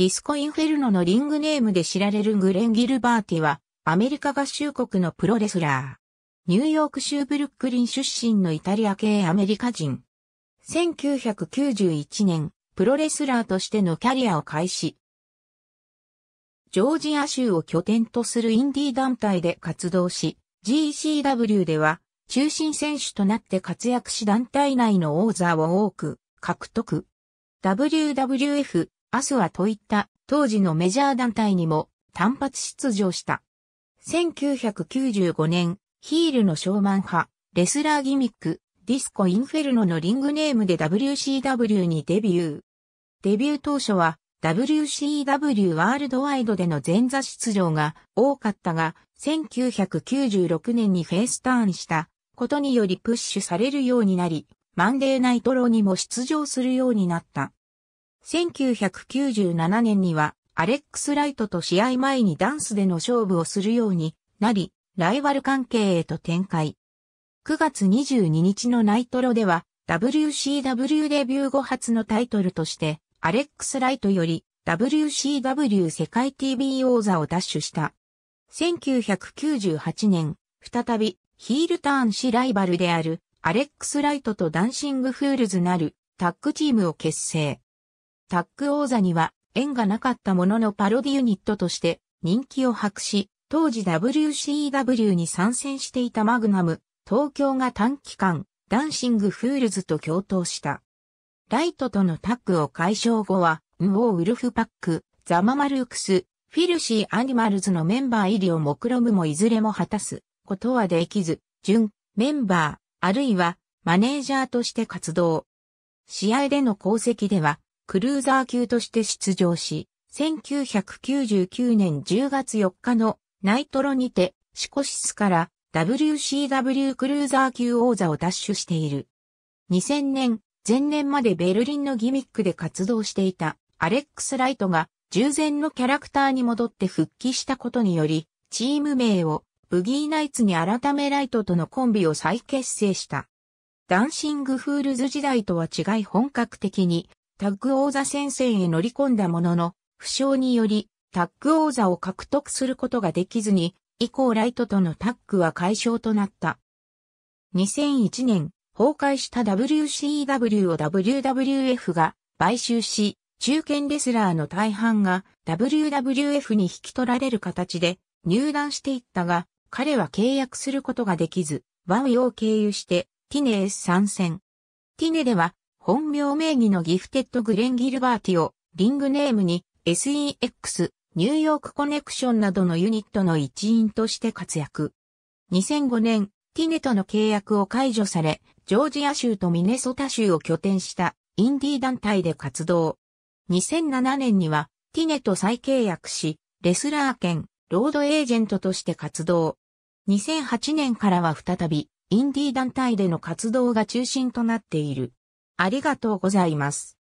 ディスコインフェルノのリングネームで知られるグレン・ギルバーティは、アメリカ合衆国のプロレスラー。ニューヨーク州ブルックリン出身のイタリア系アメリカ人。1991年、プロレスラーとしてのキャリアを開始。ジョージア州を拠点とするインディー団体で活動し、GCW では中心選手となって活躍し団体内の王座を多く獲得。WWF アスは、といった当時のメジャー団体にも単発出場した。1995年、ヒールのショーマン派、レスラーギミック、ディスコ・インフェルノのリングネームで WCW にデビュー。デビュー当初は WCW ワールドワイドでの前座出場が多かったが、1996年にフェイスターンしたことによりプッシュされるようになり、マンデーナイトローにも出場するようになった。1997年にはアレックス・ライトと試合前にダンスでの勝負をするようになり、ライバル関係へと展開。9月22日のナイトロでは WCW デビュー後初のタイトルとして、アレックス・ライトより WCW 世界 TV 王座を奪取した。1998年、再びヒールターンしライバルであるアレックス・ライトとダンシング・フールズなるタッグチームを結成。タック王座には縁がなかったもののパロディユニットとして人気を博し、当時 WCW に参戦していたマグナム、東京が短期間、ダンシングフールズと共闘した。ライトとのタッグを解消後は、ウォー・ウルフパック、ザママルークス、フィルシー・アニマルズのメンバー入りを目論むもいずれも果たすことはできず、準メンバー、あるいはマネージャーとして活動。試合での功績では、クルーザー級として出場し、1999年10月4日のナイトロにてシコシスから WCW クルーザー級王座を奪取している。2000年、前年までベルリンのギミックで活動していたアレックス・ライトが従前のキャラクターに戻って復帰したことにより、チーム名をブギーナイツに改めライトとのコンビを再結成した。ダンシング・フールズ時代とは違い本格的にタッグ王座戦線へ乗り込んだものの、負傷により、タッグ王座を獲得することができずに、以降ライトとのタッグは解消となった。2001年、崩壊した WCW を WWF が買収し、中堅レスラーの大半が WWF に引き取られる形で入団していったが、彼は契約することができず、ワウヨを経由してティネへ参戦。ティネでは本名名義のギフテッドグレン・ギルバーティをリングネームに SEX、ニューヨークコネクションなどのユニットの一員として活躍。2005年、ティネとの契約を解除され、ジョージア州とミネソタ州を拠点したインディー団体で活動。2007年にはティネと再契約し、レスラー兼ロードエージェントとして活動。2008年からは再びインディー団体での活動が中心となっている。ありがとうございます。